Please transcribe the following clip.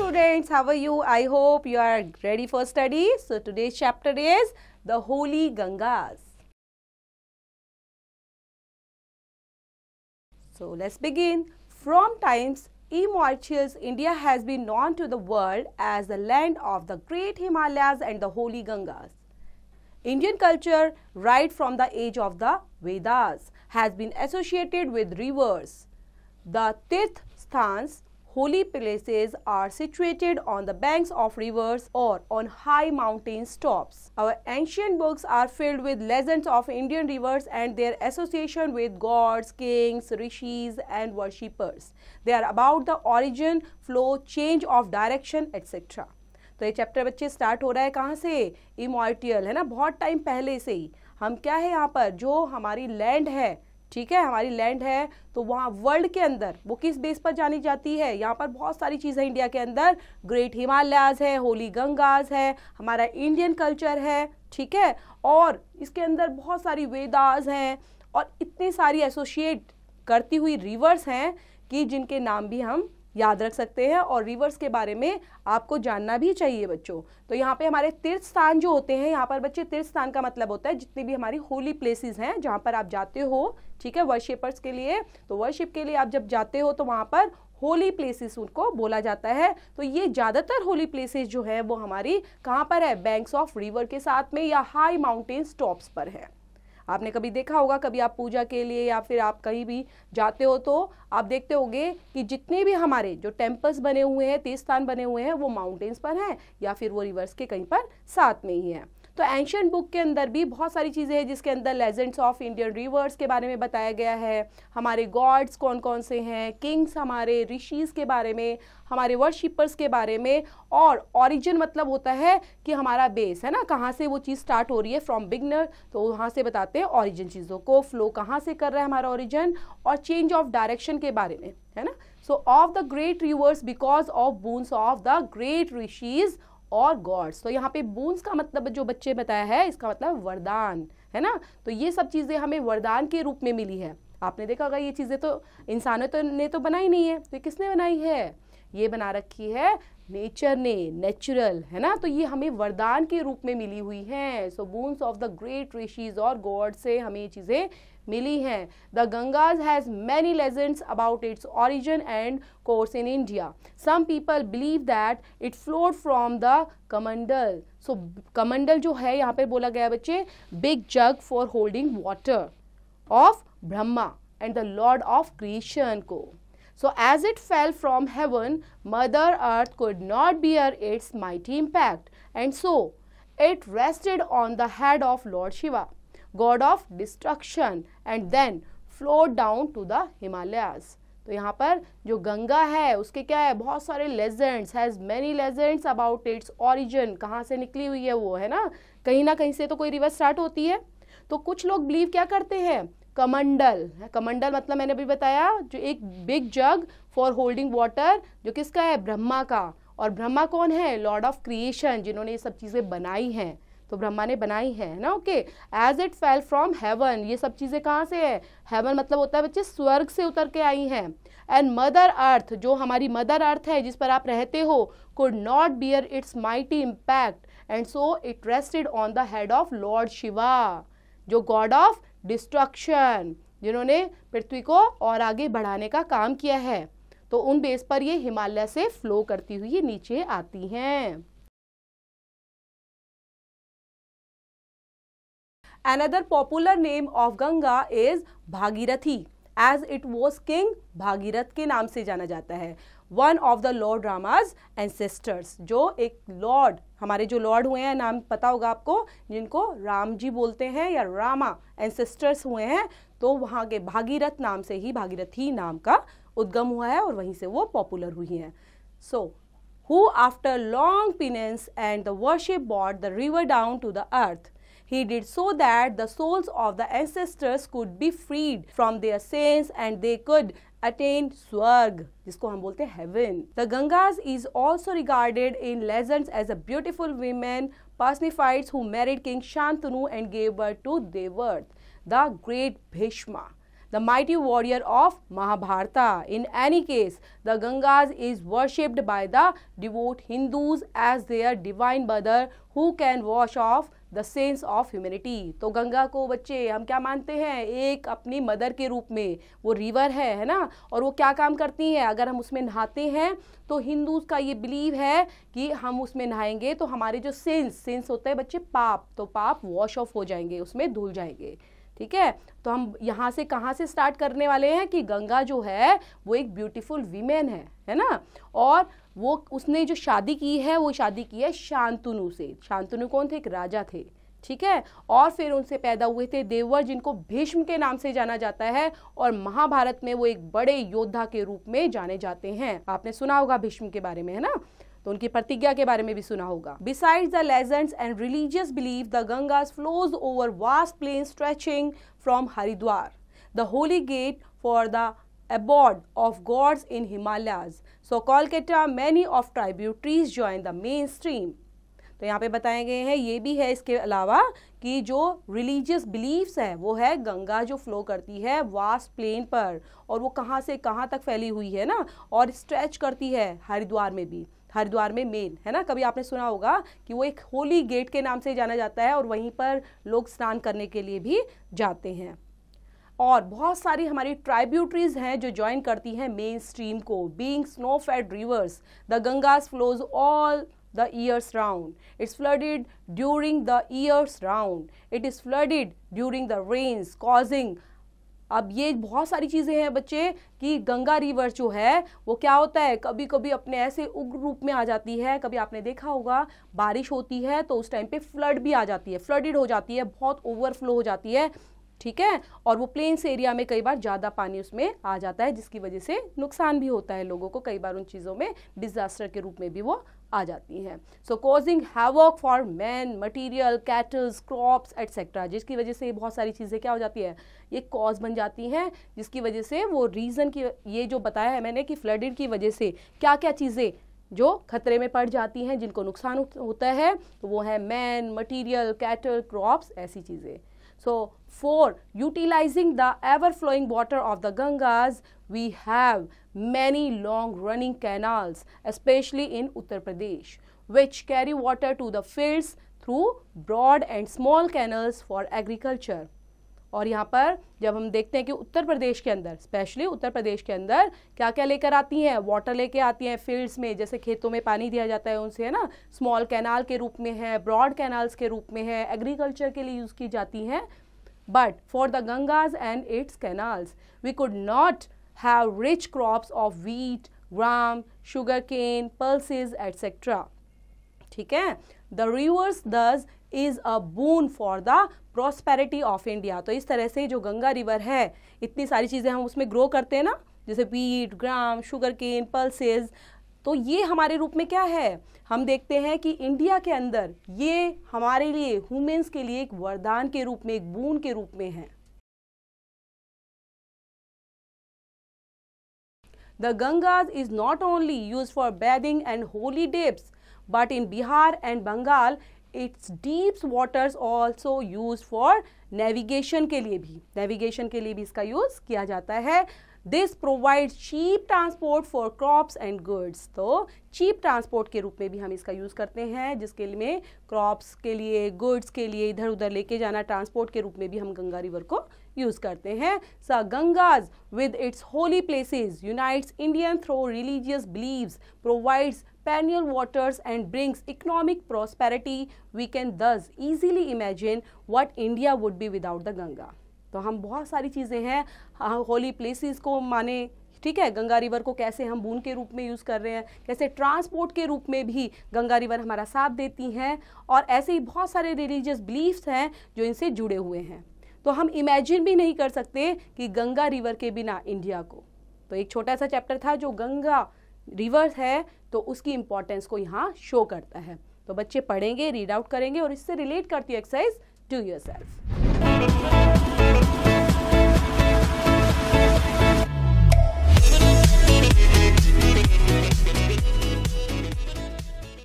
students, how are you? I hope you are ready for study. So today's chapter is the Holy Gangas. So let's begin. From times immemorial, India has been known to the world as the land of the great Himalayas and the Holy Gangas. Indian culture, right from the age of the Vedas, has been associated with rivers. The Tirth Sthans holy places are situated on the banks of rivers or on high mountain tops. Our ancient books are filled with legends of Indian rivers and their association with gods, kings, rishis and worshippers. They are about the origin, flow, change of direction etc. तो ये chapter बच्चे start हो रहा है कहाँ से इमोर्टियल है ना बहुत टाइम पहले से ही हम क्या है यहाँ पर जो हमारी लैंड है ठीक है हमारी लैंड है तो वहाँ वर्ल्ड के अंदर वो किस बेस पर जानी जाती है यहाँ पर बहुत सारी चीज़ें इंडिया के अंदर ग्रेट हिमालयाज है होली गंगाज है हमारा इंडियन कल्चर है ठीक है और इसके अंदर बहुत सारी वेदाज हैं और इतनी सारी एसोशिएट करती हुई रिवर्स हैं कि जिनके नाम भी हम याद रख सकते हैं और रिवर्स के बारे में आपको जानना भी चाहिए बच्चों तो यहाँ पे हमारे तीर्थ स्थान जो होते हैं यहाँ पर बच्चे तीर्थ स्थान का मतलब होता है जितनी भी हमारी होली प्लेसेस हैं जहाँ पर आप जाते हो ठीक है वर्शिपर्स के लिए तो वर्शिप के लिए आप जब जाते हो तो वहाँ पर होली प्लेसेस उनको बोला जाता है तो ये ज़्यादातर होली प्लेसेस जो है वो हमारी कहाँ पर है बैंक्स ऑफ रिवर के साथ में या हाई माउंटेन्स टॉप्स पर है आपने कभी देखा होगा कभी आप पूजा के लिए या फिर आप कहीं भी जाते हो तो आप देखते होंगे कि जितने भी हमारे जो टेम्पल्स बने हुए हैं तीर्थ स्थान बने हुए हैं वो माउंटेन्स पर हैं या फिर वो रिवर्स के कहीं पर साथ में ही हैं तो एंशंट बुक के अंदर भी बहुत सारी चीज़ें हैं जिसके अंदर लेजेंड्स ऑफ इंडियन रिवर्स के बारे में बताया गया है हमारे गॉड्स कौन कौन से हैं किंग्स हमारे ऋषिज़ के बारे में हमारे वर्शिपर्स के बारे में और ऑरिजिन मतलब होता है कि हमारा बेस है ना कहाँ से वो चीज़ स्टार्ट हो रही है फ्रॉम बिगनर तो वहाँ से बताते हैं ऑरिजिन चीज़ों को फ्लो कहाँ से कर रहा है हमारा ऑरिजिन और चेंज ऑफ डायरेक्शन के बारे में है ना so of the great rivers because of boons of the great rishis और गॉड्स तो यहाँ पे बूंस का मतलब जो बच्चे बताया है इसका मतलब वरदान है ना तो ये सब चीज़ें हमें वरदान के रूप में मिली है आपने देखा होगा ये चीज़ें तो इंसानों तो ने तो बनाई नहीं है तो किसने बनाई है ये बना रखी है नेचर ने नेचुरल है ना तो ये हमें वरदान के रूप में मिली हुई हैं so bones of the great rishis और गॉड से हमें ये चीज़ें मिली हैं the Ganges has many legends about its origin and course in India some people believe that it flowed from the kamandal so कमंडल जो है यहाँ पे बोला गया बच्चे big jug for holding water of Brahma and the lord of creation को So as it fell from heaven, Mother Earth could not bear its mighty impact, and so it rested on the head of Lord Shiva, god of destruction, and then flowed down to the Himalayas. तो यहाँ पर जो गंगा है उसके क्या है बहुत सारे legends has many legends about its origin कहाँ से निकली हुई है वो है ना कहीं ना कहीं से तो कोई रिवर स्टार्ट होती है तो कुछ लोग बिलीव क्या करते हैं कमंडल कमंडल मतलब मैंने अभी बताया जो एक big jug for holding water जो किसका है ब्रह्मा का और ब्रह्मा कौन है लॉर्ड ऑफ क्रिएशन जिन्होंने ये सब चीज़ें बनाई हैं तो ब्रह्मा ने बनाई है ना okay as it fell from heaven ये सब चीज़ें कहाँ से है हेवन मतलब होता है बच्चे स्वर्ग से उतर के आई हैं एंड मदर अर्थ जो हमारी मदर अर्थ है जिस पर आप रहते हो could not bear its mighty impact and so it rested on the head of lord Shiva जो गॉड ऑफ डिस्ट्रक्शन जिन्होंने पृथ्वी को और आगे बढ़ाने का काम किया है तो उन बेस पर ये हिमालय से फ्लो करती हुई ये नीचे आती हैं another popular name of Ganga is Bhagirathi as it was king Bhagirath के नाम से जाना जाता है one of the lord Rama's ancestors जो एक लॉर्ड हमारे जो लॉर्ड हुए हैं नाम पता होगा आपको जिनको राम जी बोलते हैं या रामा एंसेस्टर्स हुए हैं तो वहाँ के भागीरथ नाम से ही भागीरथी नाम का उद्गम हुआ है और वहीं से वो पॉपुलर हुई हैं so who after long penance and the worship brought the river down to the earth He did so that the souls of the ancestors could be freed from their sins and they could attained swarg जिसको हम बोलते heaven. The Gangas is also regarded in legends as a beautiful woman personified who married King Shantanu and gave birth to Devarth, the great Bhishma. The mighty warrior of Mahabharata. In any case, the Gangas is worshipped by the devout Hindus as their divine mother who can wash off the sins of humanity तो गंगा को बच्चे हम क्या मानते हैं एक अपनी mother के रूप में वो रिवर है है ना और वो क्या काम करती है अगर हम उसमें नहाते हैं तो हिंदूज का ये बिलीव है कि हम उसमें नहाएंगे तो हमारे जो सेंस सेंस होते हैं बच्चे पाप तो पाप वॉश ऑफ हो जाएंगे उसमें धुल जाएंगे ठीक है तो हम यहाँ से कहाँ से स्टार्ट करने वाले हैं कि गंगा जो है वो एक ब्यूटीफुल वीमेन है है ना और वो उसने जो शादी की है वो शादी की है शांतनु से शांतनु कौन थे एक राजा थे ठीक है और फिर उनसे पैदा हुए थे देववर जिनको भीष्म के नाम से जाना जाता है और महाभारत में वो एक बड़े योद्धा के रूप में जाने जाते हैं आपने सुना होगा भीष्म के बारे में है ना तो उनकी प्रतिज्ञा के बारे में भी सुना होगा beside the legends and religious believe the Ganges flows over vast plain stretching from Haridwar the holy gate for the abode of gods in Himalayas so Calcutta many of of join the main stream तो यहाँ पे बताए गए हैं ये भी है इसके अलावा कि जो रिलीजियस बिलीव्स है वो है गंगा जो फ्लो करती है वास्ट प्लेन पर और वो कहाँ से कहाँ तक फैली हुई है ना और स्ट्रेच करती है हरिद्वार में भी हरिद्वार में मेन है ना कभी आपने सुना होगा कि वो एक होली गेट के नाम से जाना जाता है और वहीं पर लोग स्नान करने के लिए भी जाते हैं और बहुत सारी हमारी ट्राइब्यूटरीज हैं जो ज्वाइन करती हैं मेन स्ट्रीम को being snow fed rivers the Ganges flows all the years round it's flooded during the years round it is flooded during the rains causing अब ये बहुत सारी चीज़ें हैं बच्चे कि गंगा रिवर जो है वो क्या होता है कभी कभी अपने ऐसे उग्र रूप में आ जाती है कभी आपने देखा होगा बारिश होती है तो उस टाइम पे फ्लड भी आ जाती है फ्लडेड हो जाती है बहुत ओवरफ्लो हो जाती है ठीक है और वो प्लेन्स एरिया में कई बार ज़्यादा पानी उसमें आ जाता है जिसकी वजह से नुकसान भी होता है लोगों को कई बार उन चीज़ों में डिजास्टर के रूप में भी वो आ जाती हैं so causing work for man material cattles crops etcetera जिसकी वजह से बहुत सारी चीज़ें क्या हो जाती है ये कॉज बन जाती हैं जिसकी वजह से वो रीज़न की ये जो बताया है मैंने कि फ्लडिंग की वजह से क्या क्या चीज़ें जो खतरे में पड़ जाती हैं जिनको नुकसान होता है वो है मैन मटीरियल कैटल क्रॉप्स ऐसी चीज़ें So, for Utilizing the ever flowing water of the Gangas, we have many long running canals, especially in Uttar Pradesh, which carry water to the fields through broad and small canals for agriculture. और यहाँ पर जब हम देखते हैं कि उत्तर प्रदेश के अंदर स्पेशली उत्तर प्रदेश के अंदर क्या क्या लेकर आती हैं वाटर लेके आती हैं फील्ड्स में जैसे खेतों में पानी दिया जाता है उनसे है ना स्मॉल कैनाल के रूप में है ब्रॉड कैनाल्स के रूप में है एग्रीकल्चर के लिए यूज़ की जाती हैं but for the Ganges and its canals we could not have rich crops of wheat gram sugar cane pulses etcetera ठीक है the rivers thus is a boon for the prosperity of India तो इस तरह से जो गंगा रिवर है इतनी सारी चीज़ें हम उसमें ग्रो करते हैं ना जैसे wheat gram sugar cane pulses तो ये हमारे रूप में क्या है हम देखते हैं कि इंडिया के अंदर ये हमारे लिए हुमेंस के लिए एक वरदान के रूप में एक बून के रूप में है the Ganges is not only use for bathing and holy dips but in Bihar and Bengal its deeps waters also use for navigation के लिए भी नेविगेशन के लिए भी इसका यूज़ किया जाता है this provide cheap transport for crops and goods तो चीप ट्रांसपोर्ट के रूप में भी हम इसका यूज़ करते हैं जिसके लिए क्रॉप्स के लिए गुड्स के लिए इधर उधर लेके जाना ट्रांसपोर्ट के रूप में भी हम गंगा रिवर को यूज़ करते हैं स Ganges with its holy places unites Indian through religious believe provides perennial waters and brings economic prosperity we can thus easily imagine what India would be without the Ganga तो हम बहुत सारी चीज़ें हैं होली हाँ, प्लेसेस को माने ठीक है गंगा रिवर को कैसे हम बून के रूप में यूज़ कर रहे हैं कैसे ट्रांसपोर्ट के रूप में भी गंगा रिवर हमारा साथ देती हैं और ऐसे ही बहुत सारे रिलीजियस बिलीफ्स हैं जो इनसे जुड़े हुए हैं तो हम इमेजिन भी नहीं कर सकते कि गंगा रिवर के बिना इंडिया को तो एक छोटा सा चैप्टर था जो गंगा रिवर है तो उसकी इम्पोर्टेंस को यहाँ शो करता है तो बच्चे पढ़ेंगे रीड आउट करेंगे और इससे रिलेट करती है एक्सरसाइज डू योर सेल्फ